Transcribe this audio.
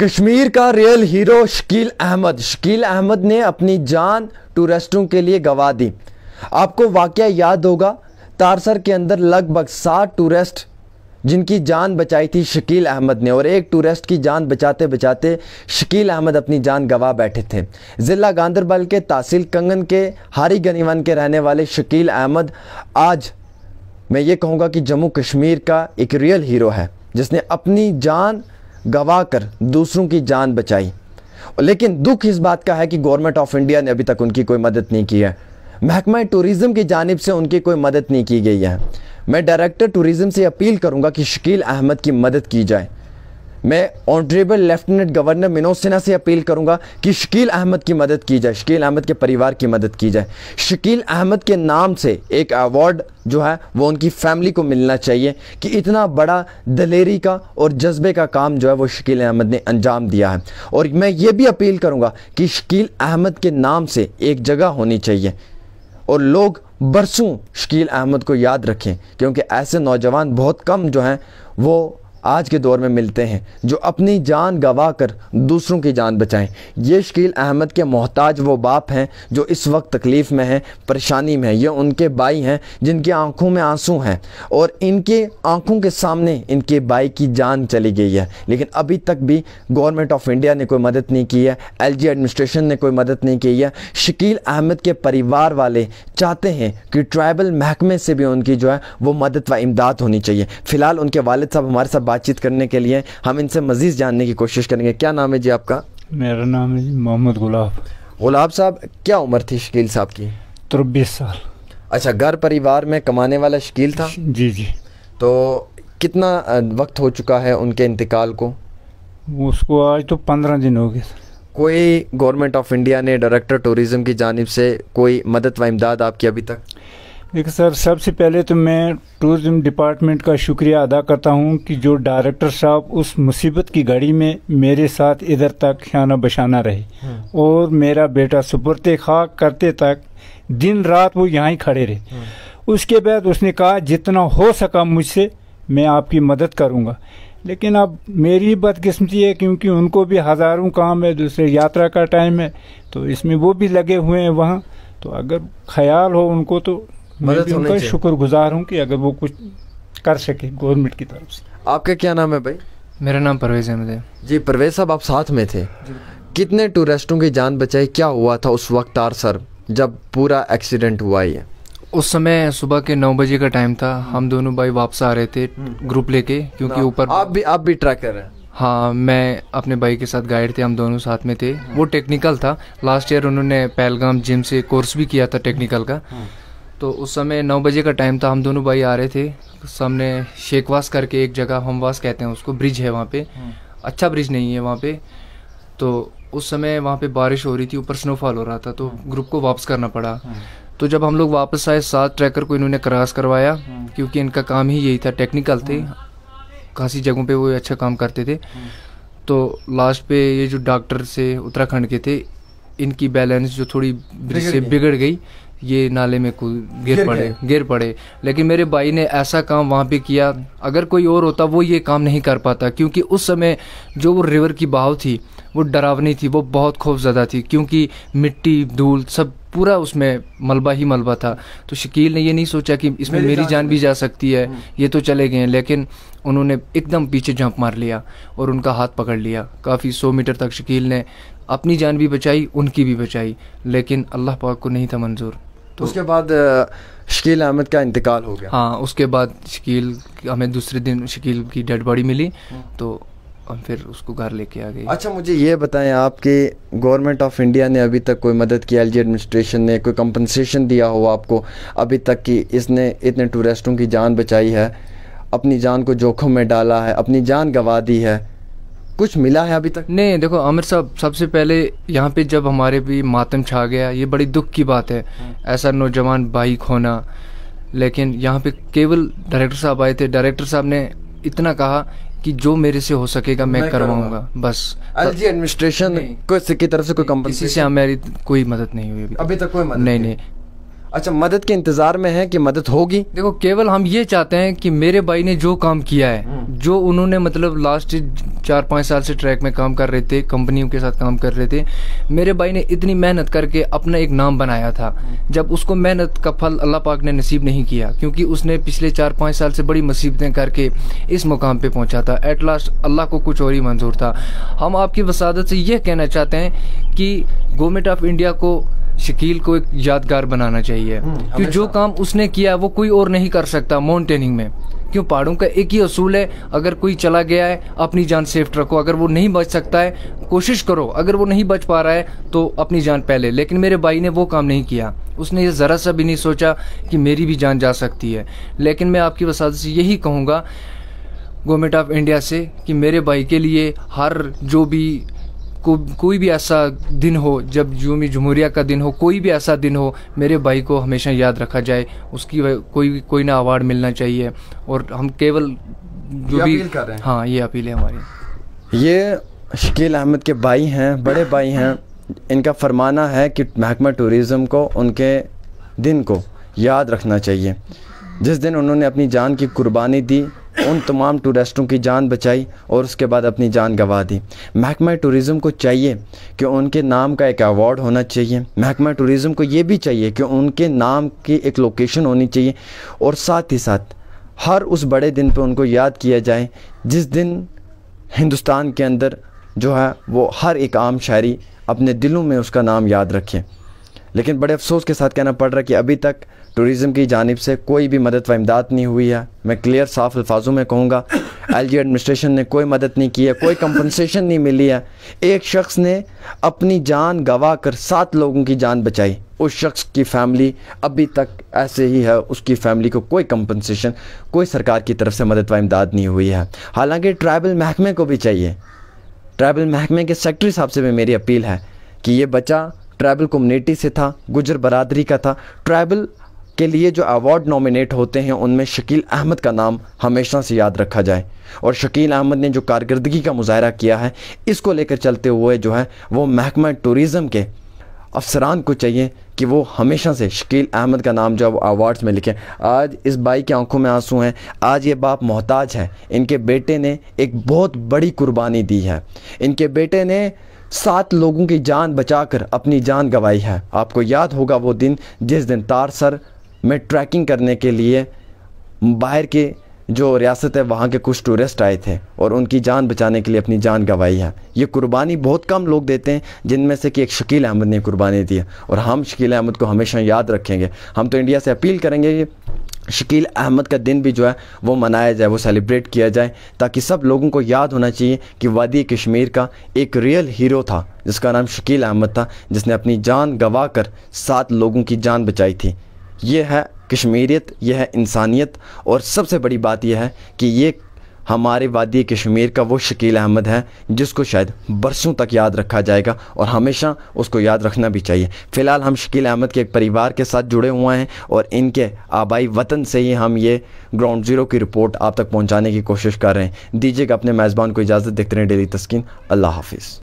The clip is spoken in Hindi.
कश्मीर का रियल हीरो शकील अहमद शकील अहमद ने अपनी जान टूरिस्टों के लिए गंवा दी आपको वाक़ याद होगा तारसर के अंदर लगभग सात टूरिस्ट जिनकी जान बचाई थी शकील अहमद ने और एक टूरिस्ट की जान बचाते बचाते शकील अहमद अपनी जान गवा बैठे थे ज़िला गांधरबल के तहसील कंगन के हारी गनीवन के रहने वाले शकील अहमद आज मैं ये कहूँगा कि जम्मू कश्मीर का एक रियल हीरो है जिसने अपनी जान गवा कर दूसरों की जान बचाई लेकिन दुख इस बात का है कि गवर्नमेंट ऑफ इंडिया ने अभी तक उनकी कोई मदद नहीं की है महकमा टूरिज़म की जानब से उनकी कोई मदद नहीं की गई है मैं डायरेक्टर टूरिज़म से अपील करूंगा कि शकील अहमद की मदद की जाए मैं honourable lieutenant governor Manoj Sinha से अपील करूंगा कि शकील अहमद की मदद की जाए शकील अहमद के परिवार की मदद की जाए शकील अहमद के नाम से एक अवार्ड जो है वो उनकी फैमिली को मिलना चाहिए कि इतना बड़ा दलेरी का और जज्बे का काम जो है वो शकील अहमद ने अंजाम दिया है और मैं ये भी अपील करूँगा कि शकील अहमद के नाम से एक जगह होनी चाहिए और लोग बरसों शकील अहमद को याद रखें क्योंकि ऐसे नौजवान बहुत कम जो हैं वो आज के दौर में मिलते हैं जो अपनी जान गवा कर दूसरों की जान बचाएं ये शकील अहमद के मोहताज वो बाप हैं जो इस वक्त तकलीफ़ में हैं परेशानी में हैं ये उनके भाई हैं जिनकी आंखों में आंसू हैं और इनके आंखों के सामने इनके भाई की जान चली गई है लेकिन अभी तक भी गवर्नमेंट ऑफ इंडिया ने कोई मदद नहीं की है एल एडमिनिस्ट्रेशन ने कोई मदद नहीं की है शकील अहमद के परिवार वाले चाहते हैं कि ट्राइबल महकमे से भी उनकी जो है वो मदद व इमदाद होनी चाहिए फ़िलहाल उनके वालद साहब हमारे साथ बातचीत करने के लिए हम इनसे मज़ीद जानने की कोशिश करेंगे क्या नाम है जी आपका मेरा नाम है जी मोहम्मद गुलाब गुलाब साहब क्या उम्र थी शकील साहब की तरबीस साल अच्छा घर परिवार में कमाने वाला शकील था जी जी तो कितना वक्त हो चुका है उनके इंतकाल को उसको आज तो पंद्रह दिन हो गए कोई गवर्नमेंट ऑफ इंडिया ने डायरेक्टर टूरिज्म की जानब से कोई मदद व इमदाद आपकी अभी तक देखिए सर सबसे पहले तो मैं टूरिज़म डिपार्टमेंट का शुक्रिया अदा करता हूँ कि जो डायरेक्टर साहब उस मुसीबत की घड़ी में मेरे साथ इधर तक खाना बशाना रहे हम्म। और मेरा बेटा सुपुरते खाक करते तक दिन रात वो यहाँ ही खड़े रहे हम्म। उसके बाद उसने कहा जितना हो सका मुझसे मैं आपकी मदद करूँगा लेकिन अब मेरी बदकिस्मती है क्योंकि उनको भी हज़ारों काम है दूसरे यात्रा का टाइम है तो इसमें वो भी लगे हुए हैं वहाँ तो अगर ख्याल हो उनको तो मैं तो चाहिए शुक्र गुजार हूँ कि अगर वो कुछ कर सके गवर्नमेंट की तरफ से आपका क्या नाम है भाई मेरा नाम परवेज अहमद है जी परवेज साहब आप साथ में थे कितने टूरिस्टों की जान बचाई क्या हुआ था उस वक्त तार सर जब पूरा एक्सीडेंट हुआ ये उस समय सुबह के नौ बजे का टाइम था हम दोनों भाई वापस आ रहे थे हम्म। ग्रुप लेके क्योंकि ऊपर आप भी आप भी ट्रैकर हैं हाँ मैं अपने भाई के साथ गाइड थे हम दोनों साथ में थे वो टेक्निकल था लास्ट ईयर उन्होंने पहलगाम जिम से कोर्स भी किया था टेक्निकल का हम्म। तो उस समय नौ बजे का टाइम था हम दोनों भाई आ रहे थे सामने शेखवास करके एक जगह हमवास कहते हैं उसको ब्रिज है वहाँ पे हम्म। अच्छा ब्रिज नहीं है वहाँ पे तो उस समय वहाँ पे बारिश हो रही थी ऊपर स्नोफॉल हो रहा था तो ग्रुप हम्म। को वापस करना पड़ा हम्म। तो जब हम लोग वापस आए सात ट्रैकर को इन्होंने क्रॉस करवाया क्योंकि इनका काम ही यही था टेक्निकल थे खासी जगहों पे वो अच्छा काम करते थे तो लास्ट पे ये जो डॉक्टर से उत्तराखंड के थे इनकी बैलेंस जो थोड़ी से बिगड़ गई ये नाले में कूद गिर पड़े गिर पड़े लेकिन मेरे भाई ने ऐसा काम वहाँ पे किया अगर कोई और होता वो ये काम नहीं कर पाता क्योंकि उस समय जो वो रिवर की बहाव थी वो डरावनी थी वो बहुत खौफजदा थी क्योंकि मिट्टी धूल सब पूरा उसमें मलबा ही मलबा था तो शकील ने ये नहीं सोचा कि इसमें मेरी जान भी जा सकती है हम्म। ये तो चले गए लेकिन उन्होंने एकदम पीछे जंप मार लिया और उनका हाथ पकड़ लिया काफ़ी सौ मीटर तक शकील ने अपनी जान भी बचाई उनकी भी बचाई लेकिन अल्लाह पाक को नहीं था मंजूर तो उसके बाद शकील अहमद का इंतकाल हो गया हाँ उसके बाद शकील हमें दूसरे दिन शकील की डेड बॉडी मिली हम्म। तो हम फिर उसको घर लेके आ गए अच्छा मुझे ये बताएं आपके गवर्नमेंट ऑफ इंडिया ने अभी तक कोई मदद की एलजी एडमिनिस्ट्रेशन ने कोई कंपनसेशन दिया हो आपको अभी तक कि इसने इतने टूरिस्टों की जान बचाई है अपनी जान को जोखम में डाला है अपनी जान गंवा दी है कुछ मिला है अभी तक नहीं देखो आमिर साहब सबसे पहले यहाँ पे जब हमारे भी मातम छा गया ये बड़ी दुख की बात है हाँ। ऐसा नौजवान बाइक होना लेकिन यहाँ पे केवल डायरेक्टर साहब आए थे डायरेक्टर साहब ने इतना कहा कि जो मेरे से हो सकेगा मैं, मैं करवाऊंगा बस एलजी एडमिनिस्ट्रेशन की तरफ से कोई कंपनी से हमारी कोई मदद नहीं हुई अभी तक कोई मदद नहीं नहीं अच्छा मदद के इंतजार में है कि मदद होगी देखो केवल हम ये चाहते हैं कि मेरे भाई ने जो काम किया है हम्म। जो उन्होंने मतलब लास्ट चार पाँच साल से ट्रैक में काम कर रहे थे कंपनियों के साथ काम कर रहे थे मेरे भाई ने इतनी मेहनत करके अपना एक नाम बनाया था हम्म। जब उसको मेहनत का फल अल्लाह पाक ने नसीब नहीं किया क्योंकि उसने पिछले चार पाँच साल से बड़ी मुसीबतें करके इस मुकाम पर पहुँचा था एट लास्ट अल्लाह को कुछ और ही मंजूर था हम आपकी वसादत से यह कहना चाहते हैं कि गवर्नमेंट ऑफ इंडिया को शकील को एक यादगार बनाना चाहिए हम्म, कि जो काम उसने किया वो कोई और नहीं कर सकता माउंटेनिंग में क्यों पहाड़ों का एक ही असूल है अगर कोई चला गया है अपनी जान सेफ रखो अगर वो नहीं बच सकता है कोशिश करो अगर वो नहीं बच पा रहा है तो अपनी जान पहले लेकिन मेरे भाई ने वो काम नहीं किया उसने ये ज़रा सा भी नहीं सोचा कि मेरी भी जान जा सकती है लेकिन मैं आपकी वसाद से यही कहूँगा गवर्नमेंट ऑफ इंडिया से कि मेरे भाई के लिए हर जो भी को कोई भी ऐसा दिन हो जब यूम जमहूरिया का दिन हो कोई भी ऐसा दिन हो मेरे भाई को हमेशा याद रखा जाए उसकी कोई कोई ना अवार्ड मिलना चाहिए और हम केवल जो भी कर रहे हैं हाँ ये अपील है हमारी ये शकील अहमद के भाई हैं बड़े भाई हैं इनका फरमाना है कि महकमा टूरिज़म को उनके दिन को याद रखना चाहिए जिस दिन उन्होंने अपनी जान की कुर्बानी दी उन तमाम टूरिस्टों की जान बचाई और उसके बाद अपनी जान गंवा दी महकमा टूरिज़म को चाहिए कि उनके नाम का एक अवार्ड होना चाहिए महकमा टूरिज़म को ये भी चाहिए कि उनके नाम की एक लोकेशन होनी चाहिए और साथ ही साथ हर उस बड़े दिन पर उनको याद किया जाए जिस दिन हिंदुस्तान के अंदर जो है वो हर एक आम शायरी अपने दिलों में उसका नाम याद रखें लेकिन बड़े अफसोस के साथ कहना पड़ रहा है कि अभी तक टूरिज़म की जानब से कोई भी मदद व इमदाद नहीं हुई है मैं क्लियर साफ अल्फाजों में कहूँगा एल जी एडमिनिस्ट्रेशन ने कोई मदद नहीं की है कोई कंपनसेशन नहीं मिली है एक शख्स ने अपनी जान गंवा कर सात लोगों की जान बचाई उस शख्स की फैमिली अभी तक ऐसे ही है उसकी फैमिली को कोई कंपनसेशन कोई सरकार की तरफ से मदद व इमदाद नहीं हुई है हालांकि ट्राइबल महकमे को भी चाहिए ट्राइबल महकमे के सेक्रेटरी साहब से भी मेरी अपील है कि ये बच्चा ट्राइबल कम्युनिटी से था गुजर बरदरी का था ट्राइबल के लिए जो अवार्ड नॉमिनेट होते हैं उनमें शकील अहमद का नाम हमेशा से याद रखा जाए और शकील अहमद ने जो कारकर्दगी का मुजाहरा किया है इसको लेकर चलते हुए जो है वो महकमा टूरिज़म के अफसरान को चाहिए कि वो हमेशा से शकील अहमद का नाम जो है वो अवार्ड्स में लिखें आज इस बाई की आंखों में आंसू हैं आज ये बाप मोहताज है इनके बेटे ने एक बहुत बड़ी कुर्बानी दी है इनके बेटे ने सात लोगों की जान बचाकर अपनी जान गवाई है आपको याद होगा वो दिन जिस दिन तारसर में ट्रैकिंग करने के लिए बाहर के जो रियासत है वहाँ के कुछ टूरिस्ट आए थे और उनकी जान बचाने के लिए अपनी जान गंवाई है ये कुर्बानी बहुत कम लोग देते हैं जिनमें से कि एक शकील अहमद ने कुर्बानी दी है और हम शकील अहमद को हमेशा याद रखेंगे हम तो इंडिया से अपील करेंगे कि शकील अहमद का दिन भी जो है वो मनाया जाए वो सेलिब्रेट किया जाए ताकि सब लोगों को याद होना चाहिए कि वादी कश्मीर का एक रियल हीरो था जिसका नाम शकील अहमद था जिसने अपनी जान गंवा कर सात लोगों की जान बचाई थी ये है कश्मीरियत ये है इंसानियत और सबसे बड़ी बात यह है कि ये हमारे वादी कश्मीर का वो शकील अहमद है जिसको शायद बरसों तक याद रखा जाएगा और हमेशा उसको याद रखना भी चाहिए फ़िलहाल हम शकील अहमद के एक परिवार के साथ जुड़े हुए हैं और इनके आबाई वतन से ही हम ये ग्राउंड ज़ीरो की रिपोर्ट आप तक पहुँचाने की कोशिश कर रहे हैं दीजिएगा अपने मेज़बान को इजाज़त देखते रहें डेली तस्किन अल्लाह हाफिज़